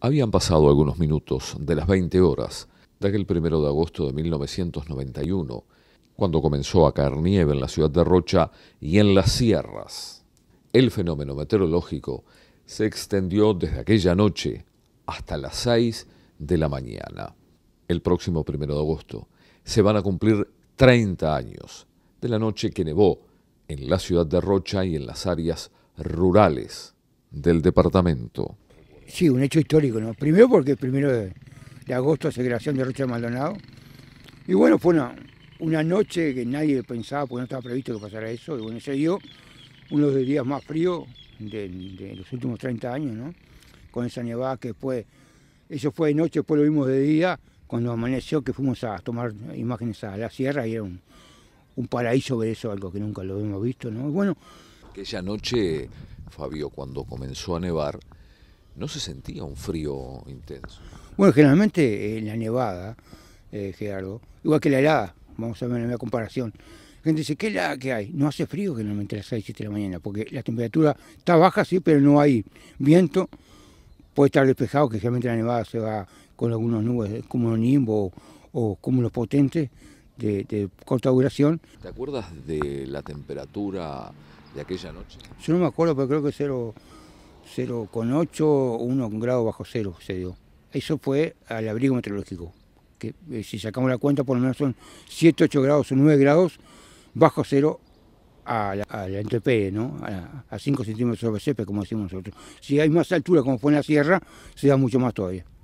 Habían pasado algunos minutos de las 20 horas de aquel primero de agosto de 1991, cuando comenzó a caer nieve en la ciudad de Rocha y en las sierras. El fenómeno meteorológico se extendió desde aquella noche hasta las 6 de la mañana. El próximo primero de agosto se van a cumplir 30 años de la noche que nevó en la ciudad de Rocha y en las áreas rurales del departamento. Sí, un hecho histórico, ¿no? Primero porque el primero de, agosto se creación de Rocha Maldonado. Y bueno, fue una, una noche que nadie pensaba, porque no estaba previsto que pasara eso. Y bueno, se dio uno de los días más fríos de, los últimos 30 años, ¿no? Con esa nevada que después eso fue de noche, después lo vimos de día, cuando amaneció que fuimos a tomar imágenes a la sierra y era un, paraíso ver eso, algo que nunca lo hemos visto, ¿no? Y bueno. Esa noche, Fabio, cuando comenzó a nevar, no se sentía un frío intenso. Bueno, generalmente en la nevada, eh, Gerardo, igual que la helada, vamos a ver una comparación. La gente dice, ¿qué helada que hay? No hace frío generalmente a las 6, 7 de la mañana, porque la temperatura está baja, sí, pero no hay viento. Puede estar despejado, que generalmente la nevada se va con algunas nubes, eh, como los nimbo o cúmulos potentes de, de, corta duración. ¿Te acuerdas de la temperatura de aquella noche? Yo no me acuerdo, pero creo que cero 0,8 o 1 grado bajo cero se dio. Eso fue al abrigo meteorológico, que eh, si sacamos la cuenta por lo menos son 7, 8 grados o 9 grados bajo cero a la, a NTP, ¿no? a, 5 centímetros sobre cepe, como decimos nosotros. Si hay más altura, como fue en la sierra, se da mucho más todavía.